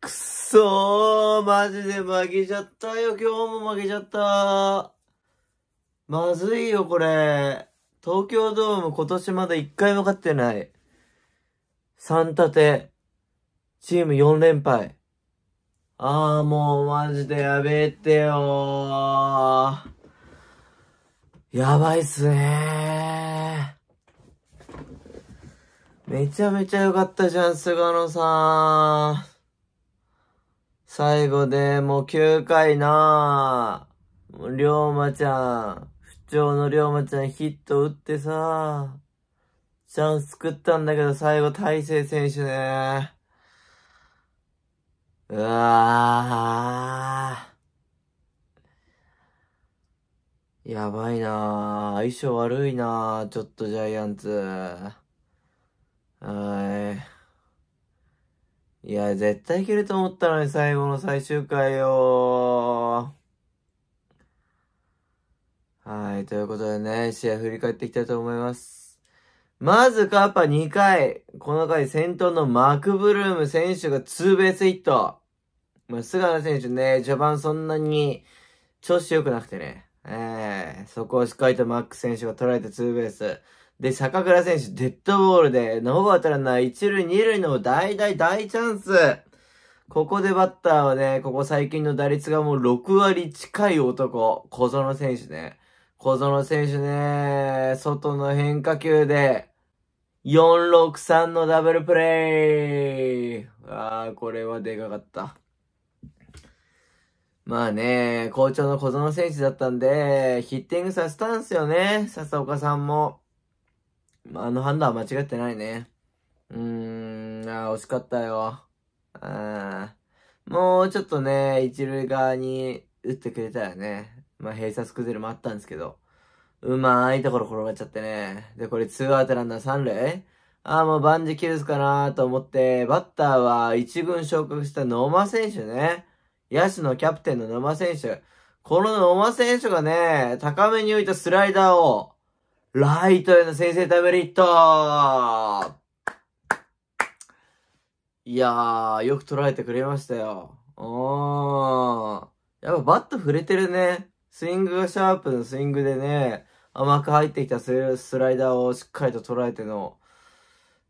くそーマジで負けちゃったよ。今日も負けちゃった。まずいよ、これ。東京ドーム今年まだ一回も勝ってない。3立て。チーム4連敗。あーもうマジでやべえってよやばいっすねめちゃめちゃ良かったじゃん、菅野さん。最後でもう9回なぁ。りょうまちゃん、不調のりょうまちゃんヒット打ってさチャンス作ったんだけど最後大勢選手ねうわぁ。やばいなぁ。相性悪いなぁ。ちょっとジャイアンツ。はい。いや、絶対いけると思ったのに、最後の最終回よはい、ということでね、試合振り返っていきたいと思います。まずカッパ2回、この回先頭のマクブルーム選手がツーベースヒット。まあ、菅原選手ね、序盤そんなに調子良くなくてね。ええー、そこをしっかりとマック選手が捉えてツーベース。で、坂倉選手、デッドボールで、ノーアウトランナー、一塁、二塁の大大大チャンス。ここでバッターはね、ここ最近の打率がもう6割近い男、小園選手ね。小園選手ね、外の変化球で、463のダブルプレイああ、これはでかかった。まあね、好調の小園選手だったんで、ヒッティングさせたんすよね、笹岡さんも。まあの判断は間違ってないね。うーん、あ惜しかったよ。うん。もうちょっとね、一塁側に打ってくれたらね、まあ閉鎖崩れもあったんですけど、うまいところ転がっちゃってね。で、これ2アウトランナー3塁ああ、もう万事休すかなと思って、バッターは1軍昇格した野間選手ね。野手のキャプテンの野間選手。この野間選手がね、高めに浮いたスライダーを、ライトへの先制タイムリットいやー、よく捉えてくれましたよ。おー。やっぱバット触れてるね。スイングがシャープのスイングでね、甘く入ってきたスライダーをしっかりと捉えての、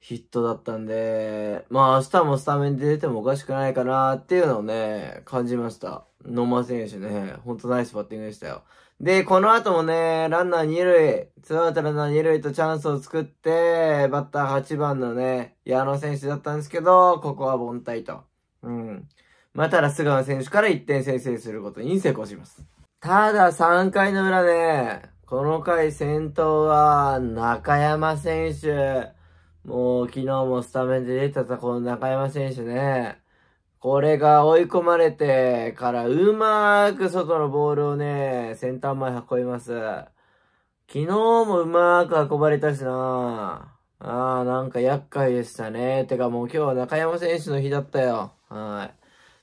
ヒットだったんで、まあ明日もスタメンで出てもおかしくないかなっていうのをね、感じました。野間選手ね、ほんとナイスバッティングでしたよ。で、この後もね、ランナー二塁、ツーアウトランナー二塁とチャンスを作って、バッター8番のね、矢野選手だったんですけど、ここは凡退と。うん。まあ、ただ菅野選手から1点先制することに成功します。ただ3回の裏ね、この回先頭は中山選手。もう昨日もスタメンで出てたこの中山選手ね。これが追い込まれてからうまーく外のボールをね、センター前運びます。昨日もうまーく運ばれたしなああ、なんか厄介でしたね。てかもう今日は中山選手の日だったよ。は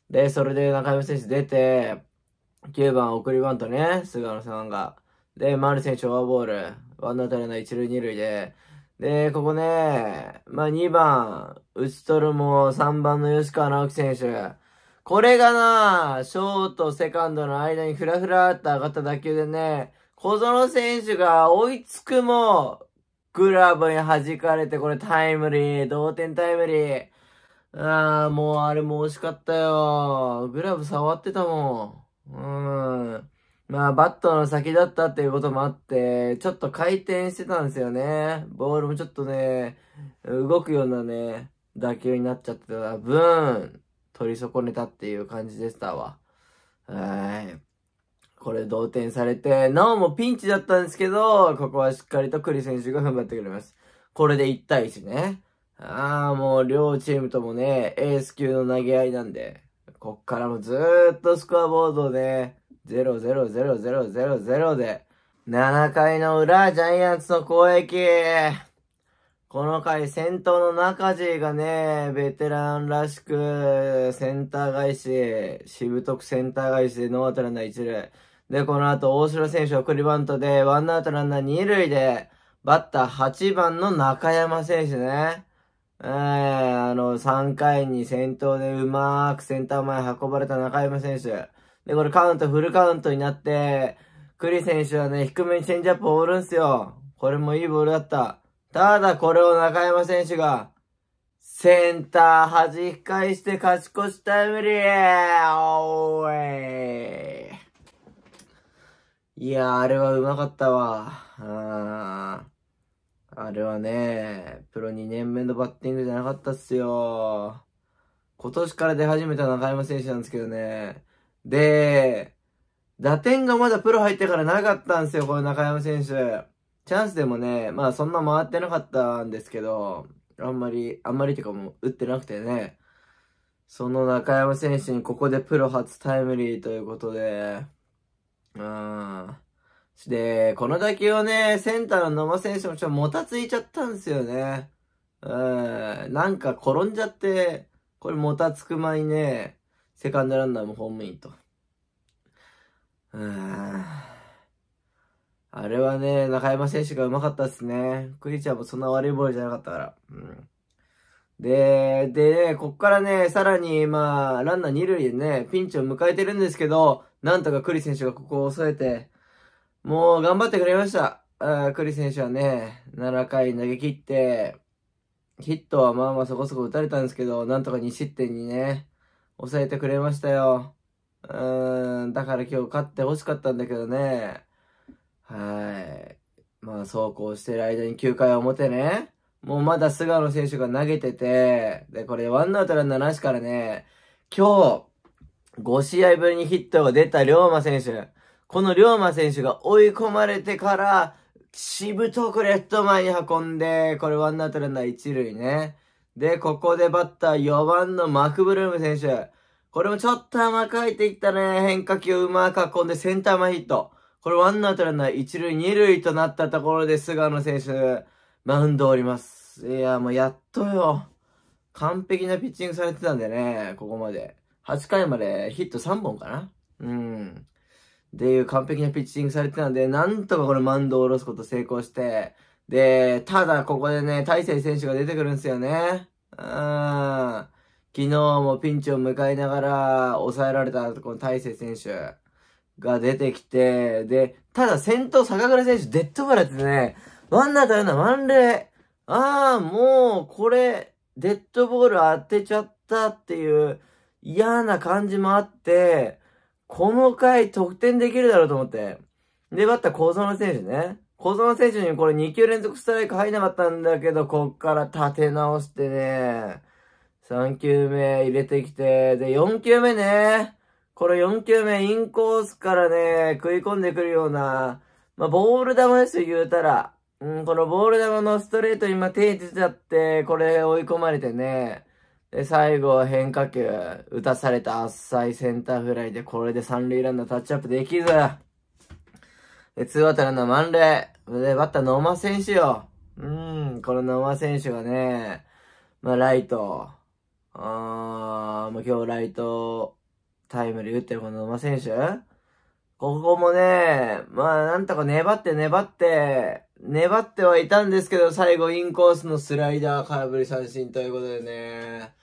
い。で、それで中山選手出て、9番送りバントね、菅野さんが。で、丸選手フォアボール。ワンアタトの一1塁2塁で、で、ここね、まあ、2番、打ち取るも3番の吉川直樹選手。これがな、ショート、セカンドの間にふらふらっと上がった打球でね、小園選手が追いつくも、グラブに弾かれて、これタイムリー、同点タイムリー。ああ、もうあれも惜しかったよ。グラブ触ってたもん。うん。まあ、バットの先だったっていうこともあって、ちょっと回転してたんですよね。ボールもちょっとね、動くようなね、打球になっちゃってた分、取り損ねたっていう感じでしたわ。はい。これ同点されて、なおもピンチだったんですけど、ここはしっかりと栗選手が踏ん張ってくれます。これで1対1ね。ああ、もう両チームともね、エース級の投げ合いなんで、こっからもずーっとスコアボードをね、00000で、7回の裏、ジャイアンツの攻撃。この回、先頭の中地がね、ベテランらしく、センター返し、しぶとくセンター返しでノーアウトランナー一塁。で、この後、大城選手送りバントで、ワンアウトランナー二塁で、バッター8番の中山選手ね。えー、あの、3回に先頭でうまーくセンター前運ばれた中山選手。で、これカウント、フルカウントになって、クリ選手はね、低めにチェンジアップを折るんすよ。これもいいボールだった。ただ、これを中山選手が、センター弾き返して勝ち越しタイムリーおーいいやあれはうまかったわ。ああれはね、プロ2年目のバッティングじゃなかったっすよ。今年から出始めた中山選手なんですけどね、で、打点がまだプロ入ってからなかったんですよ、この中山選手。チャンスでもね、まあそんな回ってなかったんですけど、あんまり、あんまりってかもう打ってなくてね、その中山選手にここでプロ初タイムリーということで、うん。で、この打球をね、センターの野間選手もちょっともたついちゃったんですよね。うん。なんか転んじゃって、これもたつく前にね、セカンドランナーもホームインと。うーん。あれはね、中山選手がうまかったっすね。クリーチャーもそんな悪いボールじゃなかったから。うん。で、で、ね、こっからね、さらに、まあ、ランナー2塁でね、ピンチを迎えてるんですけど、なんとかクリ選手がここを抑えて、もう頑張ってくれました。あクリ選手はね、7回投げ切って、ヒットはまあまあそこそこ打たれたんですけど、なんとか2失点にね、抑えてくれましたよ。うーん、だから今日勝って欲しかったんだけどね。はい。まあ、そうこうしてる間に9回表ね。もうまだ菅野選手が投げてて、で、これワンアウトランナーなしからね、今日、5試合ぶりにヒットが出た龍馬選手。この龍馬選手が追い込まれてから、しぶとくレッド前に運んで、これワンアウトランナー1塁ね。で、ここでバッター4番のマクブルーム選手。これもちょっと甘く入ってきたね。変化球をうまく囲んでセンター前ヒット。これワンアウトランナー1塁2塁となったところで菅野選手、マウンドを降ります。いや、もうやっとよ。完璧なピッチングされてたんでね、ここまで。8回までヒット3本かなうん。っていう完璧なピッチングされてたんで、なんとかこれマウンドを下ろすこと成功して、で、ただここでね、大勢選手が出てくるんですよね。うん。昨日もピンチを迎えながら抑えられたこの大勢選手が出てきて、で、ただ先頭坂倉選手デッドボールやってね、ワンアウな、ワンレーああ、もうこれ、デッドボール当てちゃったっていう嫌な感じもあって、この回得点できるだろうと思って。で、バッター小園選手ね。小園選手にこれ2球連続ストライク入んなかったんだけど、こっから立て直してね、3球目入れてきて、で、4球目ね、これ4球目インコースからね、食い込んでくるような、まあ、ボール球ですよ、言うたら。うん、このボール球のストレート今手出ちゃって、これ追い込まれてね、で、最後は変化球、打たされたあっさいセンターフライで、これで三塁ランナータッチアップできず。ツーワタルの満塁。で、バッター野間選手よ。うん、この野間選手がね、まあ、ライト、あー、まあ、今日ライトタイムで打ってるこの野間選手ここもね、まあ、なんとか粘って粘って、粘ってはいたんですけど、最後インコースのスライダー空振り三振ということでね。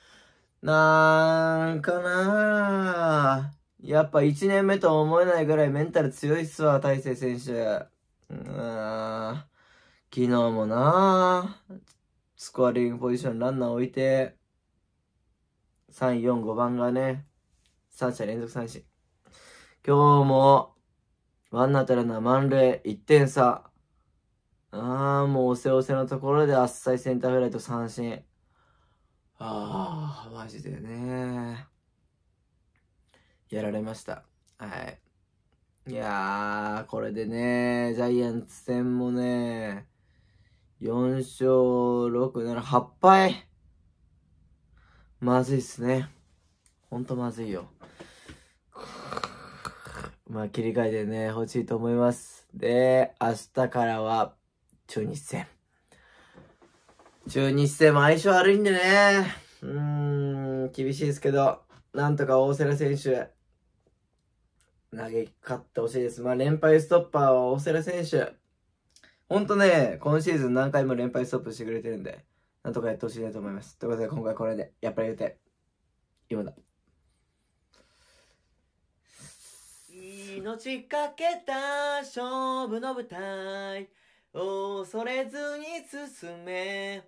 なんかなー。やっぱ1年目とは思えないぐらいメンタル強いっすわ、大勢選手。うーん。昨日もなスコアリングポジションランナー置いて、3、4、5番がね、3者連続三振。今日も、ワンナタトランナー満塁、1点差。ああ、もうおせおせのところであっさりセンターフライと三振。ああ、マジでね。やられました。はい。いやー、これでね、ジャイアンツ戦もね、4勝6、ら8敗。まずいっすね。ほんとまずいよ。まあ、切り替えてね、欲しいと思います。で、明日からは、中日戦。中日戦も相性悪いんでね。うーん、厳しいですけど、なんとか大瀬良選手、投げ勝ってほしいです。まあ、連敗ストッパーは大瀬良選手。ほんとね、今シーズン何回も連敗ストップしてくれてるんで、なんとかやってほしいなと思います。ということで、今回これで、やっぱり言うて、今だ。命かけた勝負の舞台恐れずに進め